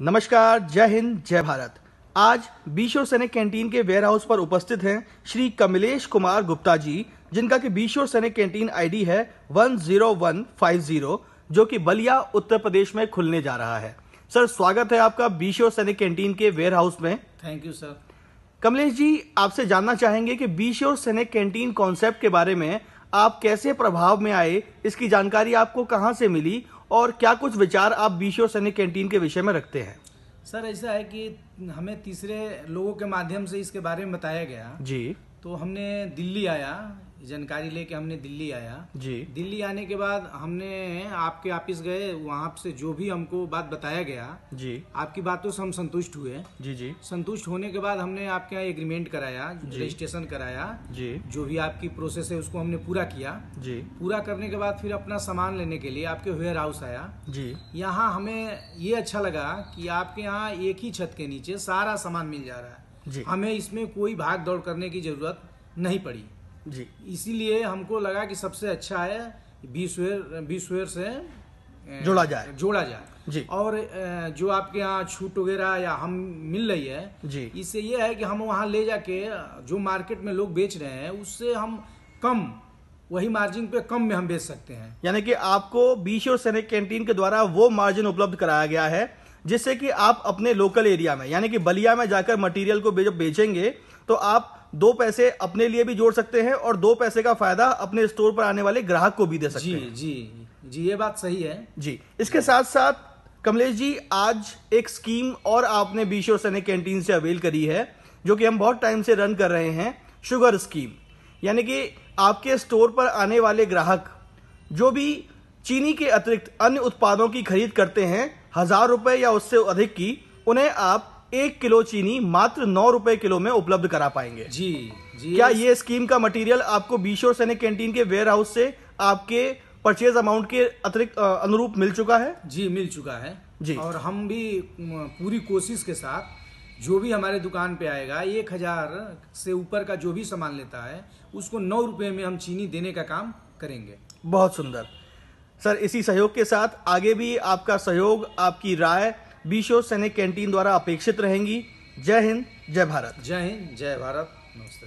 नमस्कार जय हिंद जय भारत आज बीशोर सैनिक कैंटीन के वेयर हाउस पर उपस्थित हैं श्री कमलेश कुमार गुप्ता जी जिनका कि बीशोर सैनिक कैंटीन आईडी है 10150 जो कि बलिया उत्तर प्रदेश में खुलने जा रहा है सर स्वागत है आपका बीशोर सैनिक कैंटीन के वेयर हाउस में thank you sir Kamlesh ji आपसे जानना चाहेंगे कि बीशोर सैनिक कैंटीन कॉन्सेप्ट के बारे में आप कैसे प्रभाव में आए इसकी जानकारी आपको कहाँ से मिली और क्या कुछ विचार आप बीसी और सैनिक कैंटीन के विषय में रखते हैं सर ऐसा है कि हमें तीसरे लोगों के माध्यम से इसके बारे में बताया गया जी तो हमने दिल्ली आया जानकारी लेके हमने दिल्ली आया जी दिल्ली आने के बाद हमने आपके ऑफिस गए वहाँ से जो भी हमको बात बताया गया जी आपकी बातों से हम संतुष्ट हुए जी जी संतुष्ट होने के बाद हमने आपके यहाँ एग्रीमेंट कराया रजिस्ट्रेशन कराया जी जो भी आपकी प्रोसेस है उसको हमने पूरा किया जी पूरा करने के बाद फिर अपना सामान लेने के लिए आपके वेयर हाउस आया जी यहाँ हमें ये अच्छा लगा की आपके यहाँ एक ही छत के नीचे सारा सामान मिल जा रहा है हमें इसमें कोई भाग दौड़ करने की जरूरत नहीं पड़ी जी इसीलिए हमको लगा कि सबसे अच्छा है बीस वेयर से जोड़ा जाए जोड़ा जाए जी और जो आपके यहाँ छूट वगैरह या हम मिल रही है जी इससे यह है कि हम वहाँ ले जाके जो मार्केट में लोग बेच रहे हैं उससे हम कम वही मार्जिन पे कम में हम बेच सकते हैं यानी कि आपको बीस और सैनिक कैंटीन के द्वारा वो मार्जिन उपलब्ध कराया गया है जिससे कि आप अपने लोकल एरिया में यानी कि बलिया में जाकर मटेरियल को जब बेचेंगे तो आप दो पैसे अपने लिए भी जोड़ सकते हैं और दो पैसे का फायदा अपने स्टोर पर आने वाले ग्राहक को भी दे सकते जी, हैं जी जी ये बात सही है जी इसके साथ साथ कमलेश जी आज एक स्कीम और आपने बीशो सने कैंटीन से अवेल करी है जो कि हम बहुत टाइम से रन कर रहे हैं शुगर स्कीम यानी कि आपके स्टोर पर आने वाले ग्राहक जो भी चीनी के अतिरिक्त अन्य उत्पादों की खरीद करते हैं हजार रुपए या उससे अधिक की उन्हें आप एक किलो चीनी मात्र नौ रुपए किलो में उपलब्ध करा पाएंगे जी जी क्या ये स्कीम का मटेरियल आपको बीशोर सैनिक कैंटीन के वेयर हाउस से आपके परचेज अमाउंट के अतिरिक्त अनुरूप मिल चुका है जी मिल चुका है जी और हम भी पूरी कोशिश के साथ जो भी हमारे दुकान पे आएगा एक हजार से ऊपर का जो भी सामान लेता है उसको नौ रुपये में हम चीनी देने का काम करेंगे बहुत सुंदर सर इसी सहयोग के साथ आगे भी आपका सहयोग आपकी राय बीशो सैनिक कैंटीन द्वारा अपेक्षित रहेंगी जय हिंद जय भारत जय हिंद जय भारत नमस्ते